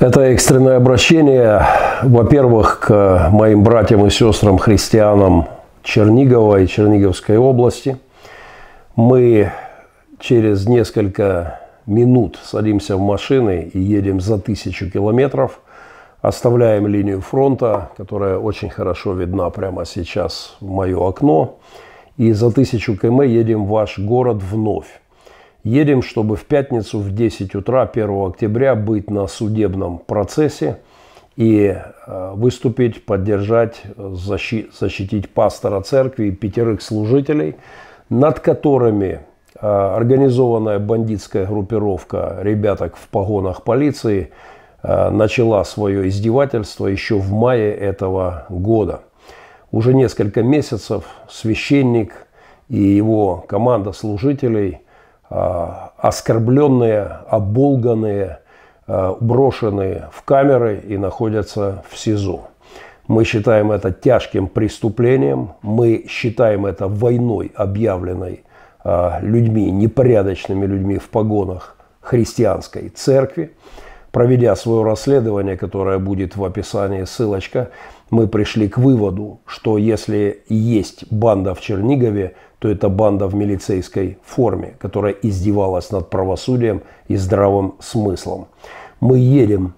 Это экстренное обращение, во-первых, к моим братьям и сестрам христианам Чернигова и Черниговской области. Мы через несколько минут садимся в машины и едем за тысячу километров, оставляем линию фронта, которая очень хорошо видна прямо сейчас в мое окно, и за тысячу км едем в ваш город вновь. Едем, чтобы в пятницу в 10 утра 1 октября быть на судебном процессе и э, выступить, поддержать, защи- защитить пастора церкви и пятерых служителей, над которыми э, организованная бандитская группировка ребяток в погонах полиции э, начала свое издевательство еще в мае этого года. Уже несколько месяцев священник и его команда служителей – а, оскорбленные, оболганные, а, брошенные в камеры и находятся в СИЗО. Мы считаем это тяжким преступлением, мы считаем это войной, объявленной а, людьми, непорядочными людьми в погонах христианской церкви проведя свое расследование, которое будет в описании ссылочка, мы пришли к выводу, что если есть банда в Чернигове, то это банда в милицейской форме, которая издевалась над правосудием и здравым смыслом. Мы едем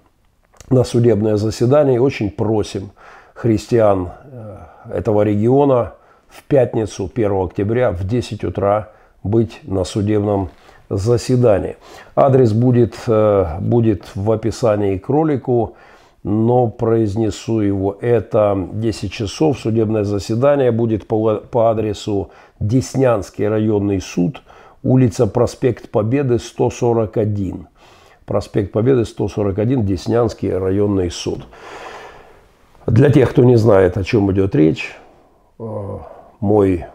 на судебное заседание и очень просим христиан э, этого региона в пятницу 1 октября в 10 утра быть на судебном заседаний. Адрес будет, э, будет в описании к ролику, но произнесу его. Это 10 часов, судебное заседание будет по, по адресу Деснянский районный суд, улица Проспект Победы, 141. Проспект Победы, 141, Деснянский районный суд. Для тех, кто не знает, о чем идет речь, э, мой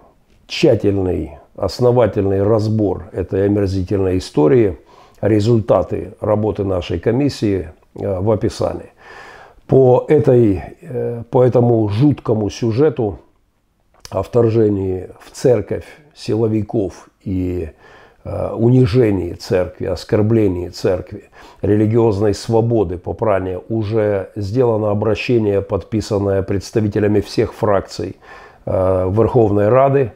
тщательный основательный разбор этой омерзительной истории, результаты работы нашей комиссии э, в описании. По, этой, э, по этому жуткому сюжету о вторжении в церковь силовиков и э, унижении церкви, оскорблении церкви, религиозной свободы, попрания, уже сделано обращение, подписанное представителями всех фракций Верховной Рады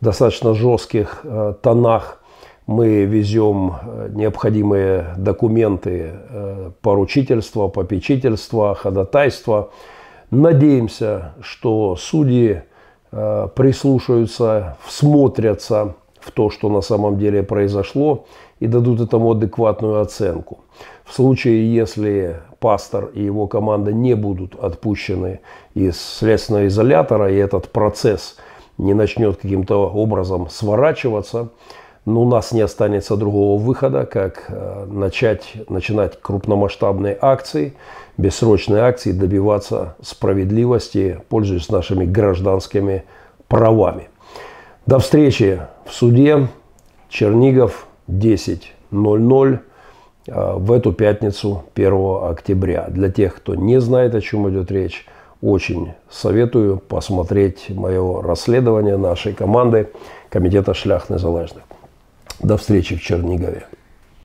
достаточно жестких э, тонах мы везем э, необходимые документы э, поручительства, попечительства, ходатайства. Надеемся, что судьи прислушаются, всмотрятся в то, что на самом деле произошло, и дадут этому адекватную оценку. В случае, если пастор и его команда не будут отпущены из следственного изолятора, и этот процесс – не начнет каким-то образом сворачиваться, но ну, у нас не останется другого выхода, как э, начать, начинать крупномасштабные акции, бессрочные акции, добиваться справедливости, пользуясь нашими гражданскими правами. До встречи в суде. Чернигов 10.00 э, в эту пятницу 1 октября. Для тех, кто не знает, о чем идет речь, очень советую посмотреть мое расследование нашей команды Комитета шлях залежных. До встречи в Чернигове.